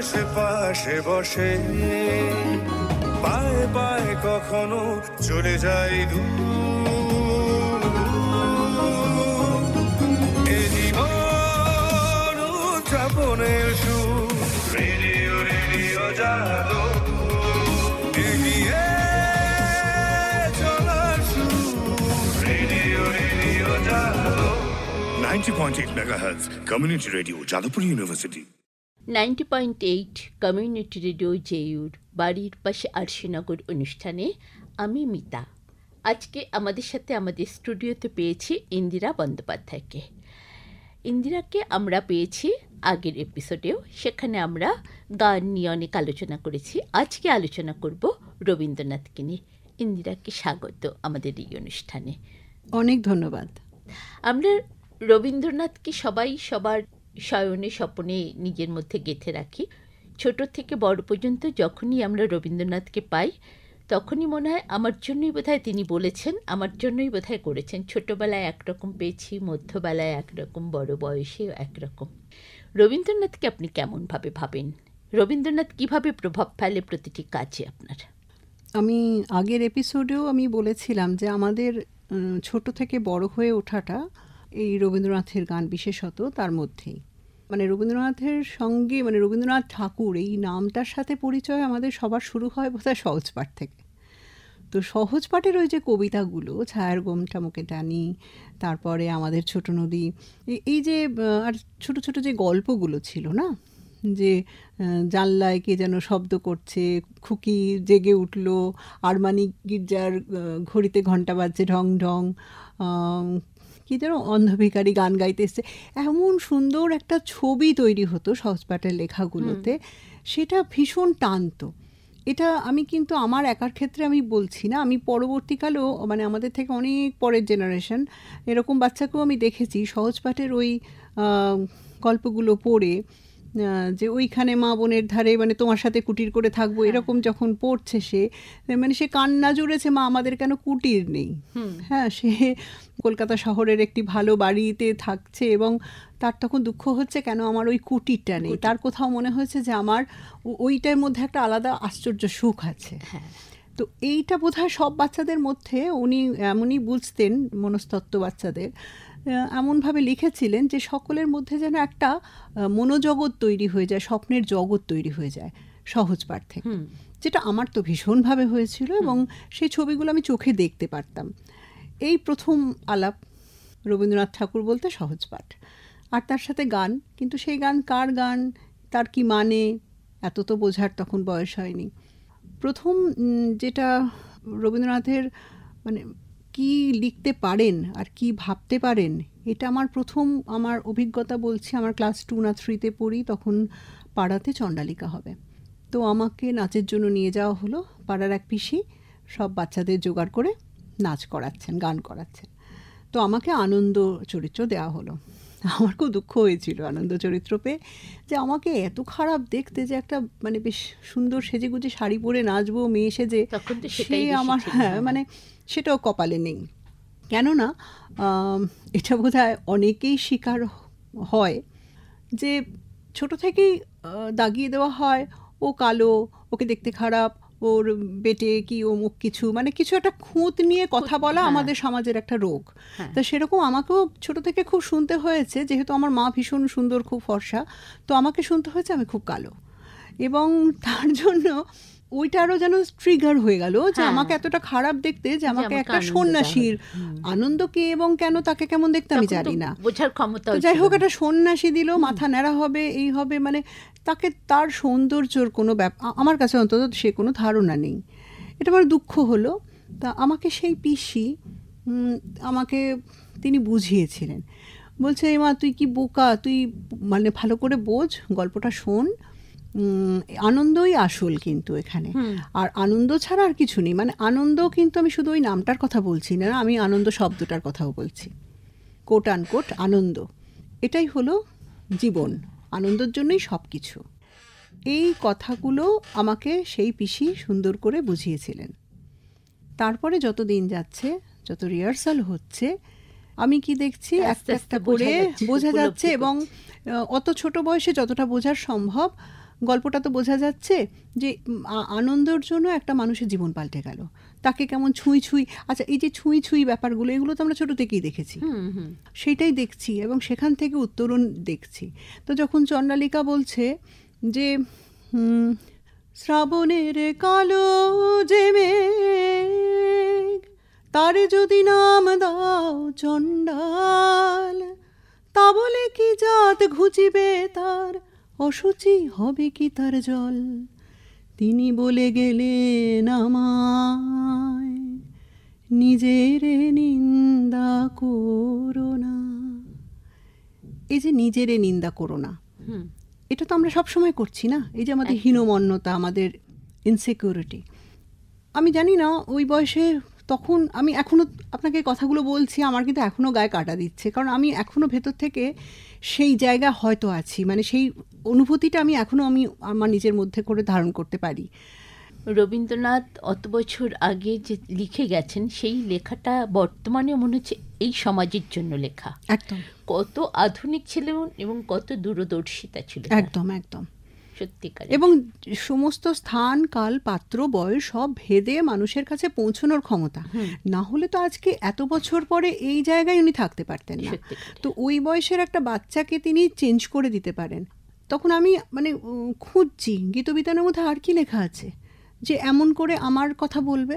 এসে পাশে বসে পায়ে পায়ে কখনো চলে যাই জীবন উদযাপনের সুর রেডিও রেডিও জাগো এগিয়ে চলার সুর radio radio Jago 90.8 MHz Community Radio, Jadavpur University. Ninety point eight community radio জেইউর বাড়ির পাশে আরশিনগর অনুষ্ঠানে আমি মিতা আজকে আমাদের সাথে আমাদের স্টুডিওতে পেয়েছি ইন্দিরা বন্দ্যোপাধ্যায়কে ইন্দিরাকে আমরা পেয়েছি আগের এপিসোডেও সেখানে আমরা গান নিয়ে অনেক আলোচনা করেছি আজকে আলোচনা করব রবীন্দ্রনাথকে নিয়ে ইন্দিরাকে স্বাগত আমাদের এই অনুষ্ঠানে অনেক ধন্যবাদ আমরা রবীন্দ্রনাথকে সবাই সবার শয়নে স্বপনে নিজের মধ্যে গেঁথে রাখি ছোট থেকে বড় পর্যন্ত যখনই আমরা রবীন্দ্রনাথকে পাই তখনই মনে হয় আমার জন্যই বোধহয় তিনি বলেছেন আমার জন্যই বোধহয় করেছেন ছোটোবেলায় একরকম পেয়েছি মধ্যবেলায় একরকম বড় বয়সে একরকম রবীন্দ্রনাথকে আপনি কেমনভাবে ভাবেন রবীন্দ্রনাথ কিভাবে প্রভাব ফেলে প্রতিটি কাজে আপনার আমি আগের এপিসোডেও আমি বলেছিলাম যে আমাদের ছোট থেকে বড় হয়ে ওঠাটা এই রবীন্দ্রনাথের গান বিশেষত তার মধ্যেই মানে রবীন্দ্রনাথের সঙ্গে মানে রবীন্দ্রনাথ ঠাকুর এই নামটার সাথে পরিচয় আমাদের সবার শুরু হয় বোধহয় সহজ পাঠ থেকে তো সহজ পাঠের ওই যে কবিতাগুলো ছায়ার গোমটা মুখে টানি তারপরে আমাদের ছোট নদী এই যে আর ছোট ছোট যে গল্পগুলো ছিল না যে জানলায় কে যেন শব্দ করছে খুকি জেগে উঠল আরমানি গির্জার ঘড়িতে ঘন্টা বাজছে ঢং ঢং কি যেন অন্ধভিকারী গান গাইতে এসছে এমন সুন্দর একটা ছবি তৈরি হতো সহজ পাঠের লেখাগুলোতে সেটা ভীষণ টানত এটা আমি কিন্তু আমার একার ক্ষেত্রে আমি বলছি না আমি পরবর্তীকালেও মানে আমাদের থেকে অনেক পরের জেনারেশন এরকম বাচ্চাকেও আমি দেখেছি সহজ পাঠের ওই গল্পগুলো পড়ে যে ওইখানে মা বোনের ধারে মানে তোমার সাথে কুটির করে থাকবো হ্যাঁ। এরকম যখন পড়ছে সে মানে সে কান্না জুড়েছে মা আমাদের কেন কুটির নেই হ্যাঁ সে কলকাতা শহরের একটি ভালো বাড়িতে থাকছে এবং তার তখন দুঃখ হচ্ছে কেন আমার ওই কুটিরটা নেই তার কোথাও মনে হয়েছে যে আমার ওইটার মধ্যে একটা আলাদা আশ্চর্য সুখ আছে হ্যাঁ। তো এইটা বোধ সব বাচ্চাদের মধ্যে উনি এমনই বুঝতেন মনস্তত্ত্ব বাচ্চাদের এমনভাবে লিখেছিলেন যে সকলের মধ্যে যেন একটা মনোজগৎ তৈরি হয়ে যায় স্বপ্নের জগৎ তৈরি হয়ে যায় সহজ পার্থে যেটা আমার তো ভীষণভাবে হয়েছিল এবং সেই ছবিগুলো আমি চোখে দেখতে পারতাম এই প্রথম আলাপ রবীন্দ্রনাথ ঠাকুর বলতে সহজ পাঠ আর তার সাথে গান কিন্তু সেই গান কার গান তার কি মানে এত তো বোঝার তখন বয়স হয়নি প্রথম যেটা রবীন্দ্রনাথের মানে কি লিখতে পারেন আর কি ভাবতে পারেন এটা আমার প্রথম আমার অভিজ্ঞতা বলছি আমার ক্লাস টু না থ্রিতে পড়ি তখন পাড়াতে চণ্ডালিকা হবে তো আমাকে নাচের জন্য নিয়ে যাওয়া হলো পাড়ার এক পিসি সব বাচ্চাদের জোগাড় করে নাচ করাচ্ছেন গান করাচ্ছেন তো আমাকে আনন্দ চরিত্র দেওয়া হলো আমার খুব দুঃখ হয়েছিল আনন্দ চরিত্র পেয়ে যে আমাকে এত খারাপ দেখতে যে একটা মানে বেশ সুন্দর সেজে গুজে শাড়ি পরে নাচবো মেয়ে সেজে সে আমার হ্যাঁ, হ্যাঁ মানে সেটাও কপালে নেই কেননা এটা বোধ হয় অনেকেই শিকার হয় যে ছোট থেকেই দাগিয়ে দেওয়া হয় ও কালো ওকে দেখতে খারাপ ওর বেটে কি অমুক কিছু মানে কিছু একটা খুঁত নিয়ে কথা বলা হ্যাঁ। আমাদের সমাজের একটা রোগ হ্যাঁ। তো সেরকম আমাকেও ছোট থেকে খুব শুনতে হয়েছে যেহেতু আমার মা ভীষণ সুন্দর খুব ফর্সা তো আমাকে শুনতে হয়েছে আমি খুব কালো এবং তার জন্য ওইটারও যেন ট্রিগার হয়ে গেল যে হ্যাঁ। আমাকে এতটা খারাপ দেখতে যে আমাকে একটা সন্ন্যাসীর আনন্দ কে এবং কেন তাকে কেমন দেখতে আমি জানি না বোঝার ক্ষমতা যাই হোক একটা সন্ন্যাসী দিল মাথা ন্যাড়া হবে এই হবে মানে তাকে তার সৌন্দর্যর কোনো ব্যাপার আমার কাছে অন্তত সে কোনো ধারণা নেই এটা আমার দুঃখ হলো তা আমাকে সেই পিসি আমাকে তিনি বুঝিয়েছিলেন বলছে মা তুই কি বোকা তুই মানে ভালো করে বোঝ গল্পটা শোন আনন্দই আসল কিন্তু এখানে আর আনন্দ ছাড়া আর কিছু নেই মানে আনন্দ কিন্তু আমি শুধু ওই নামটার কথা বলছি না আমি আনন্দ শব্দটার কথাও বলছি কোট আনকোট আনন্দ এটাই হলো জীবন আনন্দের জন্যই সব কিছু এই কথাগুলো আমাকে সেই পিসি সুন্দর করে বুঝিয়েছিলেন তারপরে যত দিন যাচ্ছে যত রিহার্সাল হচ্ছে আমি কি দেখছি একটা একটা করে বোঝা যাচ্ছে এবং অত ছোট বয়সে যতটা বোঝার সম্ভব গল্পটা তো বোঝা যাচ্ছে যে আনন্দর জন্য একটা মানুষের জীবন পাল্টে গেল তাকে কেমন ছুঁই ছুঁই আচ্ছা এই যে ছুঁই ছুঁই ব্যাপারগুলো এগুলো তো আমরা ছোটো থেকেই দেখেছি সেটাই দেখছি এবং সেখান থেকে উত্তরণ দেখছি তো যখন চন্ডালিকা বলছে যে শ্রাবণের কালো যে তার যদি নাম দাও চণ্ডাল তা বলে কি জাত ঘুচিবে তার অসুচি হবে কি তার জল তিনি বলে গেলেন আমায় নিজের নিন্দা করো না এই যে নিজেরে নিন্দা করো না এটা তো আমরা সবসময় করছি না এই যে আমাদের হীনমন্যতা আমাদের ইনসিকিউরিটি আমি জানি না ওই বয়সে তখন আমি এখনও আপনাকে কথাগুলো বলছি আমার কিন্তু এখনও গায়ে কাটা দিচ্ছে কারণ আমি এখনও ভেতর থেকে সেই জায়গা হয়তো আছি মানে সেই অনুভূতিটা আমি এখনও আমি আমার নিজের মধ্যে করে ধারণ করতে পারি রবীন্দ্রনাথ অত বছর আগে যে লিখে গেছেন সেই লেখাটা বর্তমানে মনে হচ্ছে এই সমাজের জন্য লেখা একদম কত আধুনিক ছিলেন এবং কত দূরদর্শিতা ছিল একদম একদম সত্যিকার এবং সমস্ত স্থান কাল পাত্র বয়স সব ভেদে মানুষের কাছে পৌঁছানোর ক্ষমতা না হলে তো আজকে এত বছর পরে এই জায়গায় উনি থাকতে পারতেন না তো ওই বয়সের একটা বাচ্চাকে তিনি চেঞ্জ করে দিতে পারেন তখন আমি মানে খুঁজছি গীতবিতানের মধ্যে আর কি লেখা আছে যে এমন করে আমার কথা বলবে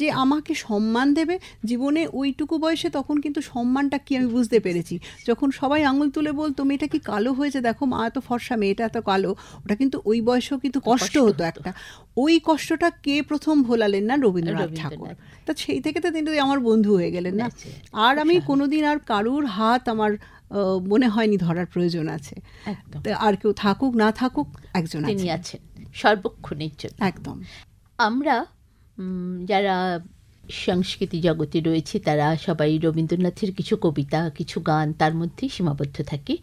যে আমাকে সম্মান দেবে জীবনে ওইটুকু বয়সে তখন কিন্তু সম্মানটা কি আমি বুঝতে পেরেছি যখন সবাই আঙুল তুলে বলতো মেয়েটা কি কালো হয়েছে দেখো মা এত ফর্সা মেয়েটা এত কালো ওটা কিন্তু ওই বয়সেও কিন্তু কষ্ট হতো একটা ওই কষ্টটা কে প্রথম ভোলালেন না রবীন্দ্রনাথ ঠাকুর তা সেই থেকে তো কিন্তু আমার বন্ধু হয়ে গেলেন না আর আমি কোনোদিন আর কারুর হাত আমার মনে হয়নি ধরার প্রয়োজন আছে আর কেউ থাকুক না থাকুক একজন তিনি আছেন সর্বক্ষণের জন্য একদম আমরা যারা সংস্কৃতি জগতে রয়েছে তারা সবাই রবীন্দ্রনাথের কিছু কবিতা কিছু গান তার মধ্যেই সীমাবদ্ধ থাকে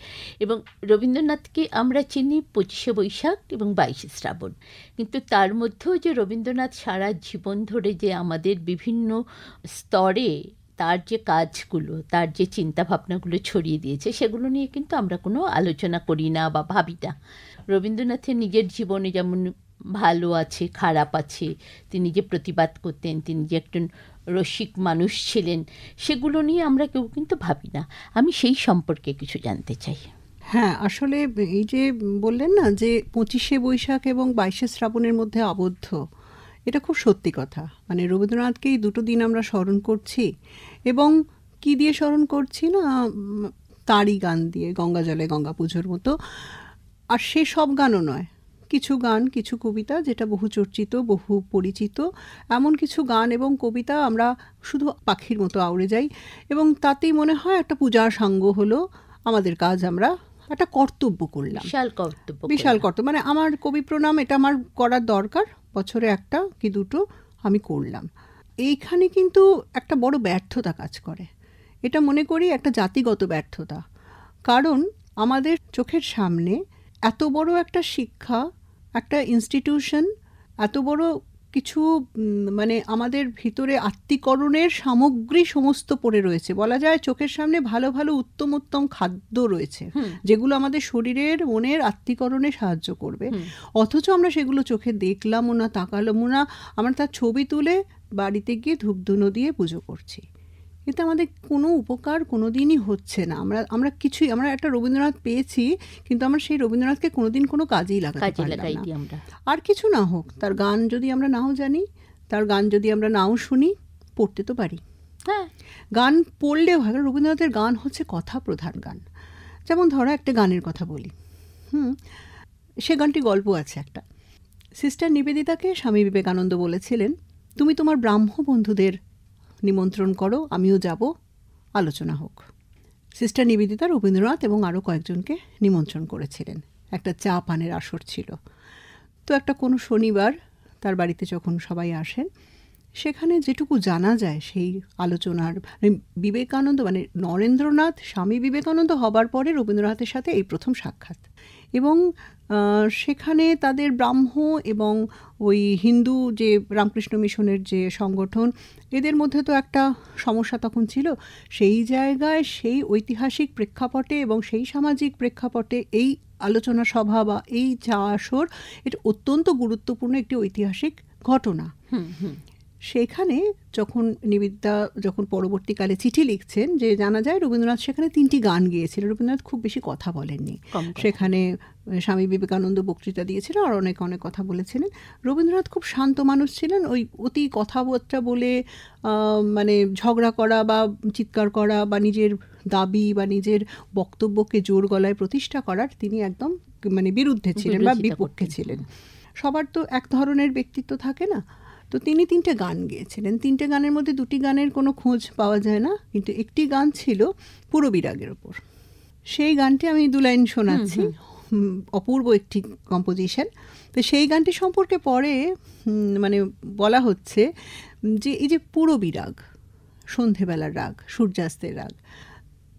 এবং রবীন্দ্রনাথকে আমরা চিনি পঁচিশে বৈশাখ এবং বাইশে শ্রাবণ কিন্তু তার মধ্যেও যে রবীন্দ্রনাথ সারা জীবন ধরে যে আমাদের বিভিন্ন স্তরে তার যে কাজগুলো তার যে চিন্তাভাবনাগুলো ছড়িয়ে দিয়েছে সেগুলো নিয়ে কিন্তু আমরা কোনো আলোচনা করি না বা ভাবি না রবীন্দ্রনাথের নিজের জীবনে যেমন ভালো আছে খারাপ আছে তিনি যে প্রতিবাদ করতেন তিনি যে একজন রসিক মানুষ ছিলেন সেগুলো নিয়ে আমরা কেউ কিন্তু ভাবি না আমি সেই সম্পর্কে কিছু জানতে চাই হ্যাঁ আসলে এই যে বললেন না যে পঁচিশে বৈশাখ এবং বাইশে শ্রাবণের মধ্যে আবদ্ধ এটা খুব সত্যি কথা মানে রবীন্দ্রনাথকেই দুটো দিন আমরা স্মরণ করছি এবং কি দিয়ে স্মরণ করছি না তারই গান দিয়ে গঙ্গা জলে গঙ্গা পুজোর মতো আর সে সব গানও নয় কিছু গান কিছু কবিতা যেটা বহু চর্চিত বহু পরিচিত এমন কিছু গান এবং কবিতা আমরা শুধু পাখির মতো আউড়ে যাই এবং তাতেই মনে হয় একটা পূজার সাঙ্গ হলো আমাদের কাজ আমরা একটা কর্তব্য করলাম বিশাল কর্তব্য বিশাল কর্তব্য মানে আমার কবি প্রণাম এটা আমার করার দরকার বছরে একটা কি দুটো আমি করলাম এইখানে কিন্তু একটা বড় ব্যর্থতা কাজ করে এটা মনে করি একটা জাতিগত ব্যর্থতা কারণ আমাদের চোখের সামনে এত বড় একটা শিক্ষা একটা ইনস্টিটিউশন এত বড় কিছু মানে আমাদের ভিতরে আত্মিকরণের সামগ্রী সমস্ত পড়ে রয়েছে বলা যায় চোখের সামনে ভালো ভালো উত্তম উত্তম খাদ্য রয়েছে যেগুলো আমাদের শরীরের মনের আত্মিকরণে সাহায্য করবে অথচ আমরা সেগুলো চোখে দেখলামও না তাকালামও না আমরা তার ছবি তুলে বাড়িতে গিয়ে ধূপধুনো দিয়ে পুজো করছি এতে আমাদের কোনো উপকার কোনো দিনই হচ্ছে না আমরা আমরা কিছুই আমরা একটা রবীন্দ্রনাথ পেয়েছি কিন্তু আমরা সেই রবীন্দ্রনাথকে কোনোদিন কোনো কাজেই লাগাতে পারলাম না আর কিছু না হোক তার গান যদি আমরা নাও জানি তার গান যদি আমরা নাও শুনি পড়তে তো পারি হ্যাঁ গান পড়লেও হয় রবীন্দ্রনাথের গান হচ্ছে কথা প্রধান গান যেমন ধরো একটা গানের কথা বলি হুম সে গানটি গল্প আছে একটা সিস্টার নিবেদিতাকে স্বামী বিবেকানন্দ বলেছিলেন তুমি তোমার ব্রাহ্ম বন্ধুদের নিমন্ত্রণ করো আমিও যাব আলোচনা হোক সিস্টার নিবেদিতা রবীন্দ্রনাথ এবং আরও কয়েকজনকে নিমন্ত্রণ করেছিলেন একটা চা পানের আসর ছিল তো একটা কোনো শনিবার তার বাড়িতে যখন সবাই আসেন সেখানে যেটুকু জানা যায় সেই আলোচনার মানে বিবেকানন্দ মানে নরেন্দ্রনাথ স্বামী বিবেকানন্দ হবার পরে রবীন্দ্রনাথের সাথে এই প্রথম সাক্ষাৎ এবং সেখানে তাদের ব্রাহ্ম এবং ওই হিন্দু যে রামকৃষ্ণ মিশনের যে সংগঠন এদের মধ্যে তো একটা সমস্যা তখন ছিল সেই জায়গায় সেই ঐতিহাসিক প্রেক্ষাপটে এবং সেই সামাজিক প্রেক্ষাপটে এই আলোচনা সভা বা এই চা আসর এটা অত্যন্ত গুরুত্বপূর্ণ একটি ঐতিহাসিক ঘটনা সেখানে যখন নিবেদিতা যখন পরবর্তীকালে চিঠি লিখছেন যে জানা যায় রবীন্দ্রনাথ সেখানে তিনটি গান গিয়েছিল রবীন্দ্রনাথ খুব বেশি কথা বলেননি সেখানে স্বামী বিবেকানন্দ বক্তৃতা দিয়েছিল আর অনেক অনেক কথা বলেছিলেন রবীন্দ্রনাথ খুব শান্ত মানুষ ছিলেন ওই অতি কথাবার্তা বলে মানে ঝগড়া করা বা চিৎকার করা বা নিজের দাবি বা নিজের বক্তব্যকে জোর গলায় প্রতিষ্ঠা করার তিনি একদম মানে বিরুদ্ধে ছিলেন বা বিপক্ষে ছিলেন সবার তো এক ধরনের ব্যক্তিত্ব থাকে না তো তিনি তিনটে গান গেয়েছিলেন তিনটে গানের মধ্যে দুটি গানের কোনো খোঁজ পাওয়া যায় না কিন্তু একটি গান ছিল পুরো বিরাগের ওপর সেই গানটি আমি দু লাইন শোনাচ্ছি অপূর্ব একটি কম্পোজিশন তো সেই গানটি সম্পর্কে পরে মানে বলা হচ্ছে যে এই যে পুরো বিরাগ সন্ধেবেলার রাগ সূর্যাস্তের রাগ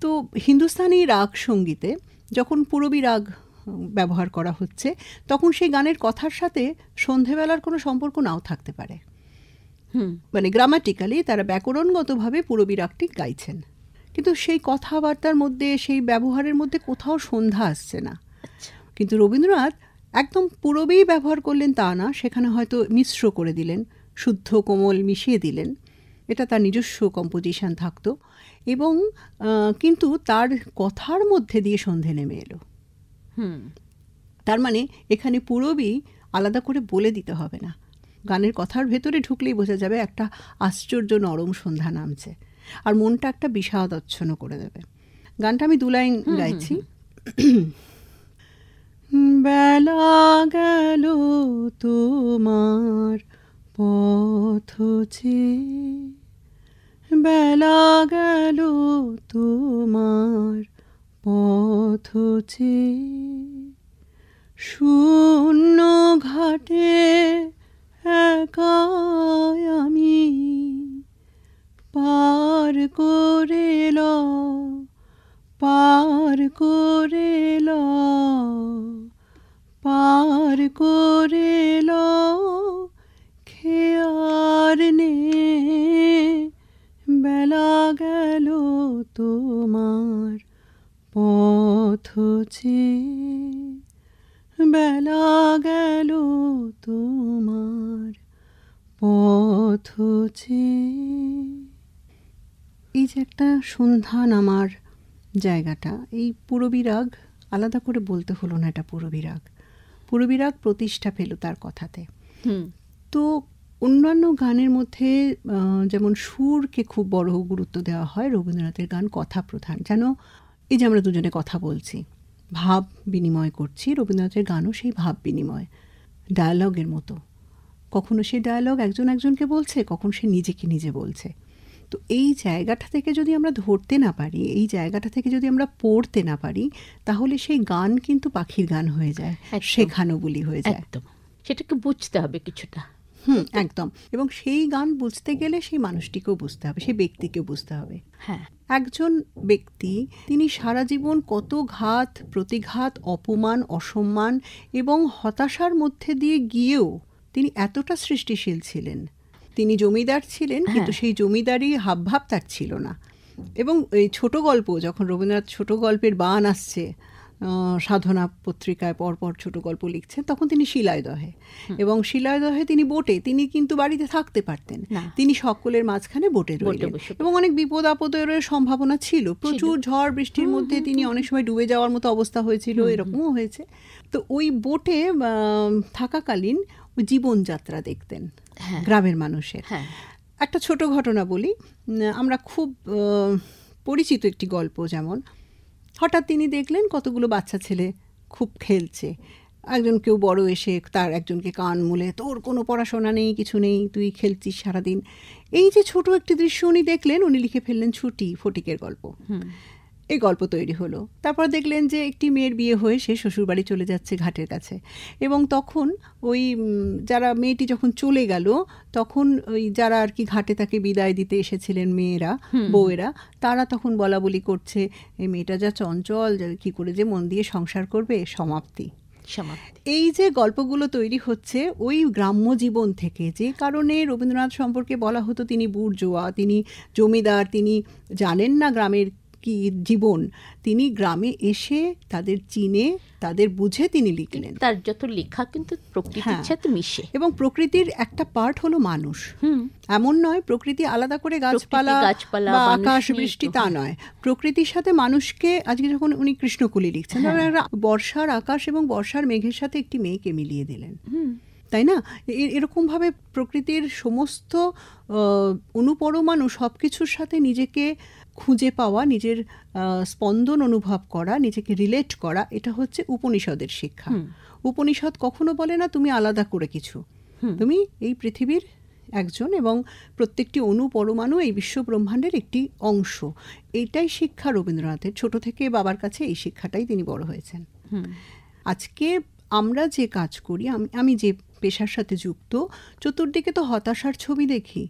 তো হিন্দুস্তানি রাগ সঙ্গীতে যখন পুরবী রাগ ব্যবহার করা হচ্ছে তখন সেই গানের কথার সাথে সন্ধেবেলার কোনো সম্পর্ক নাও থাকতে পারে মানে গ্রামাটিক্যালি তারা ব্যাকরণগতভাবে পুরো বিরাগটি গাইছেন কিন্তু সেই কথাবার্তার মধ্যে সেই ব্যবহারের মধ্যে কোথাও সন্ধ্যা আসছে না আচ্ছা। কিন্তু রবীন্দ্রনাথ একদম পুরবেই ব্যবহার করলেন তা না সেখানে হয়তো মিশ্র করে দিলেন শুদ্ধ কোমল মিশিয়ে দিলেন এটা তার নিজস্ব কম্পোজিশন থাকতো এবং কিন্তু তার কথার মধ্যে দিয়ে সন্ধে নেমে এলো হুম তার মানে এখানে পুরবই আলাদা করে বলে দিতে হবে না গানের কথার ভেতরে ঢুকলেই বোঝা যাবে একটা আশ্চর্য নরম সন্ধ্যা নামছে আর মনটা একটা বিষাদ অচ্ছন্ন করে দেবে গানটা আমি দুলাইন গাইছি বেলা গেল তোমার পথ বেলা গেল তোমার পথ শূন্য ঘাটে একা আমি পার করে ল পার করে ল পার করে যে বেলা গেল তোমার পথ এই যে একটা সন্ধান আমার জায়গাটা এই পুরবী রাগ আলাদা করে বলতে হলো না এটা পুরবী রাগ পুরবী রাগ প্রতিষ্ঠা পেল তার কথাতে তো অন্যান্য গানের মধ্যে যেমন সুরকে খুব বড় গুরুত্ব দেওয়া হয় রবীন্দ্রনাথের গান কথা প্রধান যেন এই যে আমরা দুজনে কথা বলছি ভাব বিনিময় করছি রবীন্দ্রনাথের গানও সেই ভাব বিনিময় ডায়ালগের মতো কখনো সেই ডায়ালগ একজন একজনকে বলছে কখন সে নিজেকে নিজে বলছে তো এই জায়গাটা থেকে যদি আমরা ধরতে না পারি এই জায়গাটা থেকে যদি আমরা পড়তে না পারি তাহলে সেই গান কিন্তু পাখির গান হয়ে যায় শেখানো বলি হয়ে যায় একদম সেটাকে বুঝতে হবে কিছুটা হুম একদম এবং সেই গান বুঝতে গেলে সেই মানুষটিকেও বুঝতে হবে সেই ব্যক্তিকেও বুঝতে হবে হ্যাঁ একজন ব্যক্তি তিনি সারা জীবন কত ঘাত প্রতিঘাত অপমান অসম্মান এবং হতাশার মধ্যে দিয়ে গিয়েও তিনি এতটা সৃষ্টিশীল ছিলেন তিনি জমিদার ছিলেন হ্যাঁ। কিন্তু সেই জমিদারি হাবভাব তার ছিল না এবং এই ছোট গল্প যখন রবীন্দ্রনাথ ছোট গল্পের বান আসছে সাধনা পত্রিকায় পরপর ছোট গল্প লিখছেন তখন তিনি শিলায়দহে এবং শিলায়দহে তিনি বোটে তিনি কিন্তু বাড়িতে থাকতে পারতেন তিনি সকলের মাঝখানে বোটে এবং অনেক বিপদ আপদের সম্ভাবনা ছিল প্রচুর ঝড় বৃষ্টির মধ্যে তিনি অনেক সময় ডুবে যাওয়ার মতো অবস্থা হয়েছিল এরকমও হয়েছে তো ওই বোটে থাকাকালীন জীবনযাত্রা দেখতেন হ্যাঁ। গ্রামের মানুষের হ্যাঁ। একটা ছোট ঘটনা বলি আমরা খুব পরিচিত একটি গল্প যেমন হঠাৎ তিনি দেখলেন কতগুলো বাচ্চা ছেলে খুব খেলছে একজন কেউ বড় এসে তার একজনকে কান মুলে তোর কোনো পড়াশোনা নেই কিছু নেই তুই খেলছিস সারাদিন এই যে ছোট একটি দৃশ্য উনি দেখলেন উনি লিখে ফেললেন ছুটি ফটিকের গল্প এই গল্প তৈরি হলো তারপর দেখলেন যে একটি মেয়ের বিয়ে হয়ে সে শ্বশুরবাড়ি চলে যাচ্ছে ঘাটের কাছে এবং তখন ওই যারা মেয়েটি যখন চলে গেল তখন ওই যারা আর কি ঘাটে তাকে বিদায় দিতে এসেছিলেন মেয়েরা বউয়েরা তারা তখন বলা বলি করছে এই মেয়েটা যা চঞ্চল যা কী করে যে মন দিয়ে সংসার করবে সমাপ্তি এই যে গল্পগুলো তৈরি হচ্ছে ওই গ্রাম্য জীবন থেকে যে কারণে রবীন্দ্রনাথ সম্পর্কে বলা হতো তিনি বুর্জোয়া তিনি জমিদার তিনি জানেন না গ্রামের কি জীবন তিনি গ্রামে এসে তাদের চিনে তাদের বুঝে তিনি লিখলেন তার যত লেখা কিন্তু প্রকৃতির হ্যাঁ। সাথে মিশে এবং প্রকৃতির একটা পার্ট হলো মানুষ এমন নয় প্রকৃতি আলাদা করে গাছপালা বা আকাশ বৃষ্টি তা নয় প্রকৃতির সাথে মানুষকে আজকে যখন উনি কৃষ্ণকুলি লিখছেন হ্যাঁ। বর্ষার আকাশ এবং বর্ষার মেঘের সাথে একটি মেয়েকে মিলিয়ে দিলেন তাই না এরকমভাবে প্রকৃতির সমস্ত অনুপরমাণু সব কিছুর সাথে নিজেকে খুঁজে পাওয়া নিজের স্পন্দন অনুভব করা নিজেকে রিলেট করা এটা হচ্ছে উপনিষদের শিক্ষা উপনিষদ কখনো বলে না তুমি আলাদা করে কিছু তুমি এই পৃথিবীর একজন এবং প্রত্যেকটি অনু পরমাণু এই বিশ্ব ব্রহ্মাণ্ডের একটি অংশ এইটাই শিক্ষা রবীন্দ্রনাথের ছোট থেকে বাবার কাছে এই শিক্ষাটাই তিনি বড় হয়েছেন আজকে আমরা যে কাজ করি আমি আমি যে পেশার সাথে যুক্ত চতুর্দিকে তো হতাশার ছবি দেখি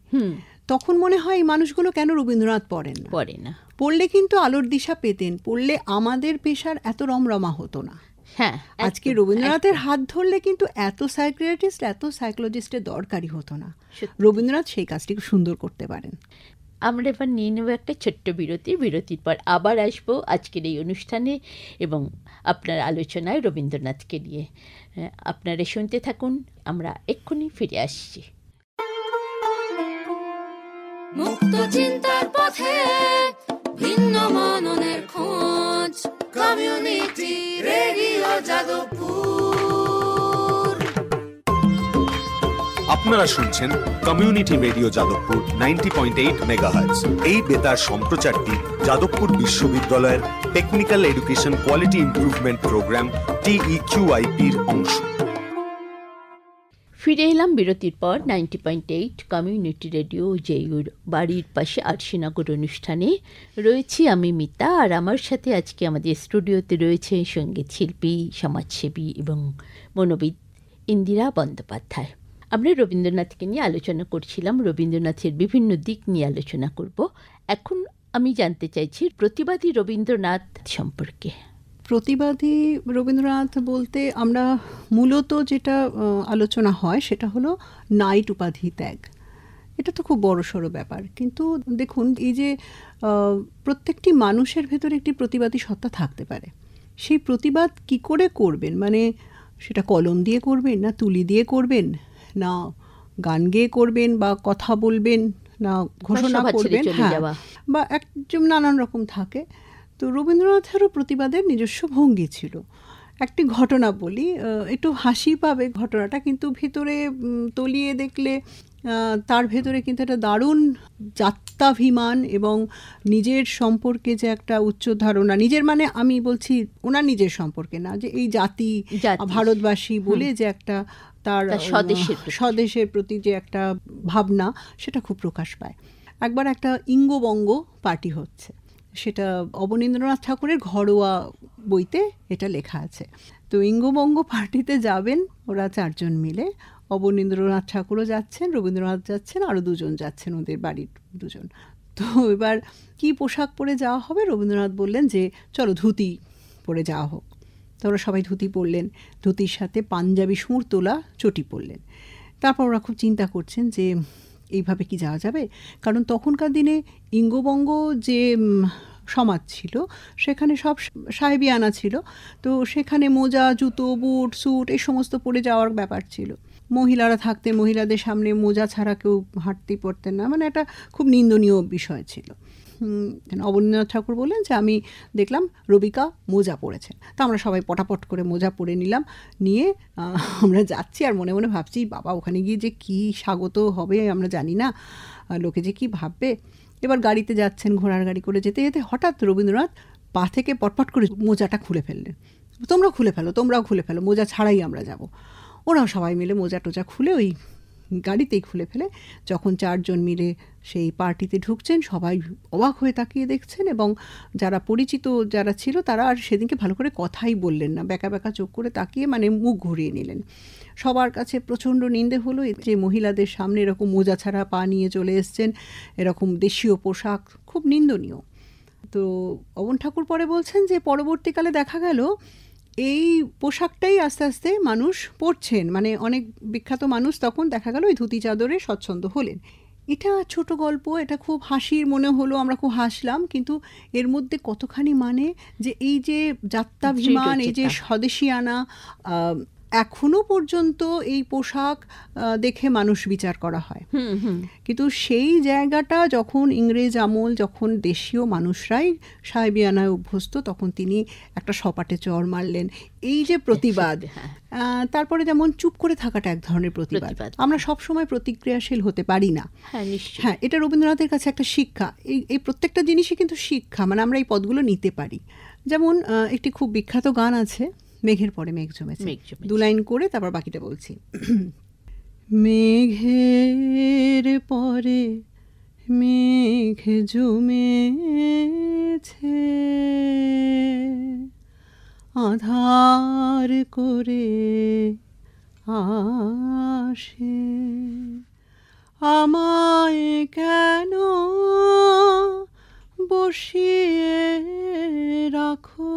তখন মনে হয় এই মানুষগুলো কেন রবীন্দ্রনাথ পড়েন পড়ে না পড়লে কিন্তু আলোর দিশা পেতেন পড়লে আমাদের পেশার এত রমরমা হতো না হ্যাঁ আজকে রবীন্দ্রনাথের হাত ধরলে কিন্তু এত সাইক্রিয়াটিস্ট এত সাইকোলজিস্টের দরকারই হতো না রবীন্দ্রনাথ সেই কাজটি সুন্দর করতে পারেন আমরা এবার নিয়ে নেব একটা ছোট্ট বিরতি বিরতির পর আবার আসবো আজকের এই অনুষ্ঠানে এবং আপনার আলোচনায় রবীন্দ্রনাথকে নিয়ে আপনারা শুনতে থাকুন আমরা এক্ষুনি ফিরে আসছি মুক্ত চিন্তার পথে ভিন্ন মননের খোঁজ কমিউনিটি রেডিও যাদবপুর আপনারা শুনছেন community radio Jadavpur ninety point eight megahertz এই বেতার সম্প্রচারটি যাদবপুর বিশ্ববিদ্যালয়ের technical education quality improvement programme টিইকিউআইপির অংশ ফিরে এলাম বিরতির পর ninety point eight community radio জেইউর বাড়ির পাশে আরশিনগর অনুষ্ঠানে রয়েছি আমি মিতা আর আমার সাথে আজকে আমাদের স্টুডিওতে রয়েছে সঙ্গীত শিল্পী সমাজসেবী এবং মনোবিদ ইন্দিরা বন্দ্যোপাধ্যায় আমরা রবীন্দ্রনাথকে নিয়ে আলোচনা করছিলাম রবীন্দ্রনাথের বিভিন্ন দিক নিয়ে আলোচনা করব এখন আমি জানতে চাইছি প্রতিবাদী রবীন্দ্রনাথ সম্পর্কে প্রতিবাদী রবীন্দ্রনাথ বলতে আমরা মূলত যেটা আলোচনা হয় সেটা হলো নাইট উপাধি ত্যাগ এটা তো খুব বড় সড়ো ব্যাপার কিন্তু দেখুন এই যে প্রত্যেকটি মানুষের ভেতরে একটি প্রতিবাদী সত্তা থাকতে পারে সেই প্রতিবাদ কি করে করবেন মানে সেটা কলম দিয়ে করবেন না তুলি দিয়ে করবেন না গান গেয়ে করবেন বা কথা বলবেন না ঘোষণা করবেন হ্যাঁ, বা একজন নানান রকম থাকে তো রবীন্দ্রনাথেরও প্রতিবাদের নিজস্ব ভঙ্গি ছিল একটি ঘটনা বলি একটু হাসি পাবে ঘটনাটা কিন্তু ভিতরে তলিয়ে দেখলে তার ভেতরে কিন্তু একটা দারুণ যাত্রাভিমান এবং নিজের সম্পর্কে যে একটা উচ্চ ধারণা নিজের মানে আমি বলছি ওনার নিজের সম্পর্কে না যে এই জাতি ভারতবাসী বলে যে একটা তার স্বদেশের স্বদেশের প্রতি যে একটা ভাবনা সেটা খুব প্রকাশ পায় একবার একটা ইঙ্গবঙ্গ পার্টি হচ্ছে সেটা অবনীন্দ্রনাথ ঠাকুরের ঘরোয়া বইতে এটা লেখা আছে তো ইঙ্গবঙ্গ পার্টিতে যাবেন ওরা চারজন মিলে অবনীন্দ্রনাথ ঠাকুরও যাচ্ছেন রবীন্দ্রনাথ যাচ্ছেন আরও দুজন যাচ্ছেন ওদের বাড়ির দুজন তো এবার কি পোশাক পরে যাওয়া হবে রবীন্দ্রনাথ বললেন যে চলো ধুতি পরে যাওয়া হোক তারা ওরা সবাই ধুতি পরলেন ধুতির সাথে পাঞ্জাবি সুঁড় তোলা চটি পরলেন তারপর ওরা খুব চিন্তা করছেন যে এইভাবে কি যাওয়া যাবে কারণ তখনকার দিনে ইঙ্গবঙ্গ যে সমাজ ছিল সেখানে সব সাহেবি আনা ছিল তো সেখানে মোজা জুতো বুট স্যুট এই সমস্ত পরে যাওয়ার ব্যাপার ছিল মহিলারা থাকতে মহিলাদের সামনে মোজা ছাড়া কেউ হাঁটতেই পড়তেন না মানে একটা খুব নিন্দনীয় বিষয় ছিল অবনীন্দ্রনাথ ঠাকুর বললেন যে আমি দেখলাম রবিকা মোজা পড়েছেন তা আমরা সবাই পটাপট করে মোজা পরে নিলাম নিয়ে আমরা যাচ্ছি আর মনে মনে ভাবছি বাবা ওখানে গিয়ে যে কি স্বাগত হবে আমরা জানি না লোকে যে কি ভাববে এবার গাড়িতে যাচ্ছেন ঘোড়ার গাড়ি করে যেতে যেতে হঠাৎ রবীন্দ্রনাথ পা থেকে পটপট করে মোজাটা খুলে ফেললেন তোমরা খুলে ফেলো তোমরাও খুলে ফেলো মোজা ছাড়াই আমরা যাব ওরাও সবাই মিলে মোজা টোজা খুলে ওই গাড়িতেই খুলে ফেলে যখন চারজন মিলে সেই পার্টিতে ঢুকছেন সবাই অবাক হয়ে তাকিয়ে দেখছেন এবং যারা পরিচিত যারা ছিল তারা আর সেদিনকে ভালো করে কথাই বললেন না ব্যাকা ব্যাকা চোখ করে তাকিয়ে মানে মুখ ঘুরিয়ে নিলেন সবার কাছে প্রচণ্ড নিন্দে হলো যে মহিলাদের সামনে এরকম মোজা ছাড়া পা নিয়ে চলে এসছেন এরকম দেশীয় পোশাক খুব নিন্দনীয় তো অবন ঠাকুর পরে বলছেন যে পরবর্তীকালে দেখা গেল এই পোশাকটাই আস্তে আস্তে মানুষ পরছেন মানে অনেক বিখ্যাত মানুষ তখন দেখা গেল এই ধুতি চাদরে স্বচ্ছন্দ হলেন এটা ছোট গল্প এটা খুব হাসির মনে হলো আমরা খুব হাসলাম কিন্তু এর মধ্যে কতখানি মানে যে এই যে যাত্রাভিমান এই যে স্বদেশী আনা এখনো পর্যন্ত এই পোশাক দেখে মানুষ বিচার করা হয় কিন্তু সেই জায়গাটা যখন ইংরেজ আমল যখন দেশীয় মানুষরাই সাহেবিয়ানায় অভ্যস্ত তখন তিনি একটা সপাটে চর মারলেন এই যে প্রতিবাদ হ্যাঁ। তারপরে যেমন চুপ করে থাকাটা এক ধরনের প্রতিবাদ আমরা সবসময় প্রতিক্রিয়াশীল হতে পারি না হ্যাঁ, হ্যাঁ এটা রবীন্দ্রনাথের কাছে একটা শিক্ষা এই এই প্রত্যেকটা জিনিসই কিন্তু শিক্ষা মানে আমরা এই পদগুলো নিতে পারি যেমন একটি খুব বিখ্যাত গান আছে মেঘের পরে মেঘ জমেছে দু লাইন করে তারপর বাকিটা বলছি মেঘের পরে মেঘ জমেছে আধার করে আসে আমায় কেন বসিয়ে রাখো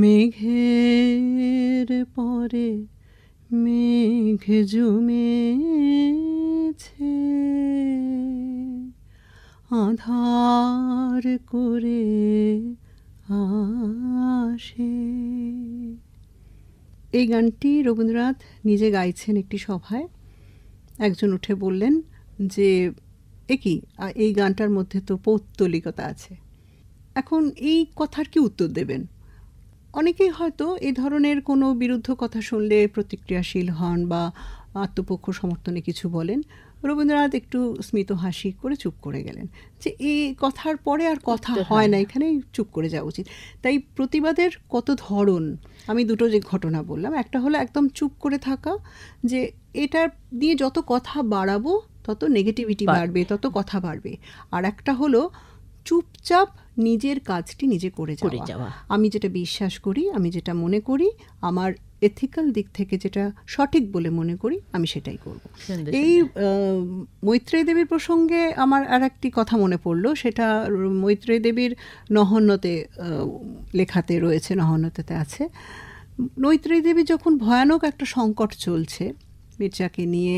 মেঘের পরে মেঘ জমেছে আধার করে আসে এই গানটি রবীন্দ্রনাথ নিজে গাইছেন একটি সভায় একজন উঠে বললেন যে একই এই গানটার মধ্যে তো পৌত্তলিকতা আছে এখন এই কথার কি উত্তর দেবেন অনেকেই হয়তো এ ধরনের কোনো বিরুদ্ধ কথা শুনলে প্রতিক্রিয়াশীল হন বা আত্মপক্ষ সমর্থনে কিছু বলেন রবীন্দ্রনাথ একটু স্মিত হাসি করে চুপ করে গেলেন যে এই কথার পরে আর কথা হয় না এখানেই চুপ করে যাওয়া উচিত তাই প্রতিবাদের কত ধরন আমি দুটো যে ঘটনা বললাম একটা হলো একদম চুপ করে থাকা যে এটা নিয়ে যত কথা বাড়াবো তত নেগেটিভিটি বাড়বে তত কথা বাড়বে আর একটা হলো চুপচাপ নিজের কাজটি নিজে করে যাওয়া আমি যেটা বিশ্বাস করি আমি যেটা মনে করি আমার এথিক্যাল দিক থেকে যেটা সঠিক বলে মনে করি আমি সেটাই করব এই মৈত্রেয় দেবীর প্রসঙ্গে আমার আর একটি কথা মনে পড়লো সেটা মৈত্রেয় দেবীর নহন্যতে লেখাতে রয়েছে নহন্যতে আছে মৈত্রেয় দেবী যখন ভয়ানক একটা সংকট চলছে মির্জাকে নিয়ে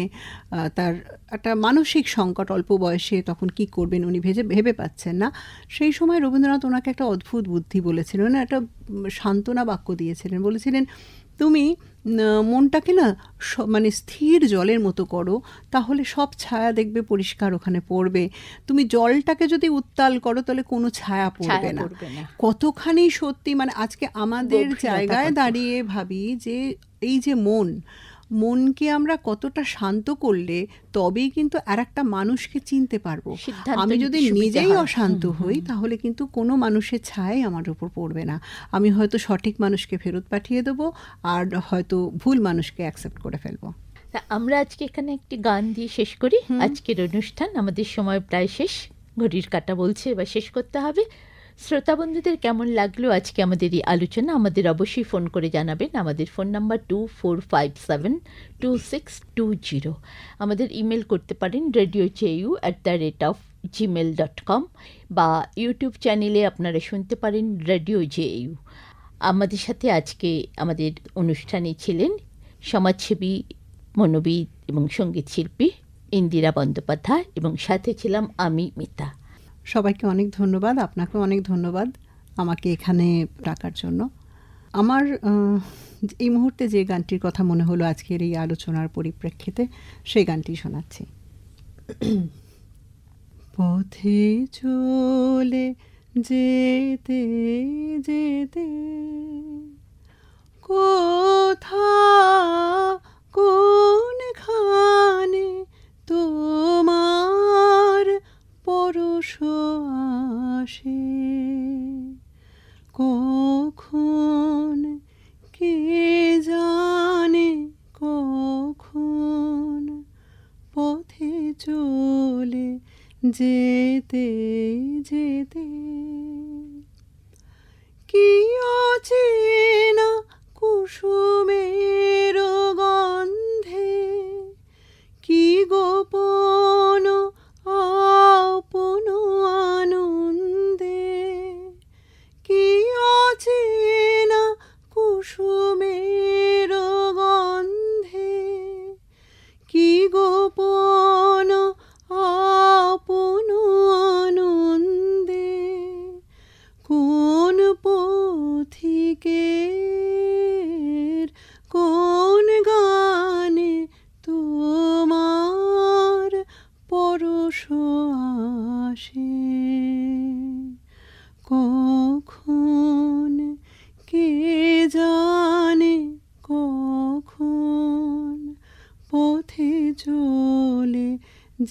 তার একটা মানসিক সংকট অল্প বয়সে তখন কি করবেন উনি ভেজে ভেবে পাচ্ছেন না সেই সময় রবীন্দ্রনাথ ওনাকে একটা অদ্ভুত বুদ্ধি বলেছিলেন একটা সান্ত্বনা বাক্য দিয়েছিলেন বলেছিলেন তুমি মনটাকে না মানে স্থির জলের মতো করো তাহলে সব ছায়া দেখবে পরিষ্কার ওখানে পড়বে তুমি জলটাকে যদি উত্তাল করো তাহলে কোনো ছায়া পড়বে না কতখানি সত্যি মানে আজকে আমাদের জায়গায় দাঁড়িয়ে ভাবি যে এই যে মন মনকে আমরা কতটা শান্ত করলে তবেই কিন্তু আর একটা মানুষকে চিনতে পারবো আমি যদি নিজেই অশান্ত হই তাহলে কিন্তু কোনো মানুষের ছায় আমার উপর পড়বে না আমি হয়তো সঠিক মানুষকে ফেরত পাঠিয়ে দেবো আর হয়তো ভুল মানুষকে অ্যাকসেপ্ট করে ফেলবো আমরা আজকে এখানে একটি গান দিয়ে শেষ করি আজকের অনুষ্ঠান আমাদের সময় প্রায় শেষ ঘড়ির কাটা বলছে এবার শেষ করতে হবে শ্রোতা বন্ধুদের কেমন লাগলো আজকে আমাদের এই আলোচনা আমাদের অবশ্যই ফোন করে জানাবেন আমাদের phone number two four five seven two six two zero আমাদের ইমেল করতে পারেন radio JU at the rate of Gmail dot com বা ইউটিউব চ্যানেলে আপনারা শুনতে পারেন রেডিও জেইউ আমাদের সাথে আজকে আমাদের অনুষ্ঠানে ছিলেন সমাজসেবী মনোবিদ এবং সঙ্গীত শিল্পী ইন্দিরা বন্দ্যোপাধ্যায় এবং সাথে ছিলাম আমি মিতা সবাইকে অনেক ধন্যবাদ আপনাকে অনেক ধন্যবাদ আমাকে এখানে ডাকার জন্য আমার এই মুহূর্তে যে গানটির কথা মনে হলো আজকের এই আলোচনার পরিপ্রেক্ষিতে সেই গানটি শোনাচ্ছি পথে চলে যেতে যেতে কোথা খানে তোমার পরশ আসে কখন কে জানে কখন পথে চলে যেতে যেতে কি না কুসুমের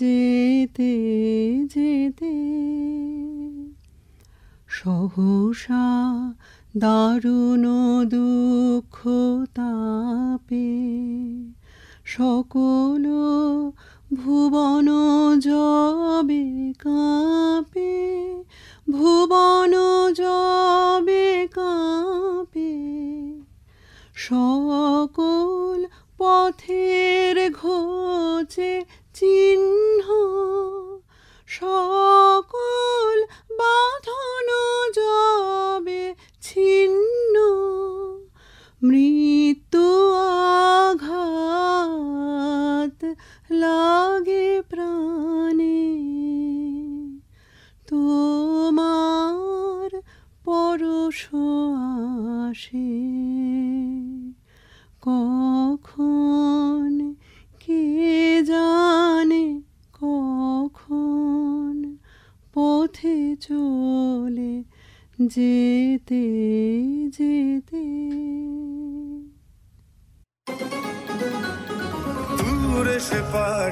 যেতে যেতে সহসা দারুণ দুঃখ তাপে সকল ভুবন জবে কাপে ভুবন জবে কাপে সকল পথের ঘোচে চিহ্ন সকল বাঁধন যাবে ছিন্ন মৃত্যু আঘাত লাগে প্রাণে তোমার পরশ আসে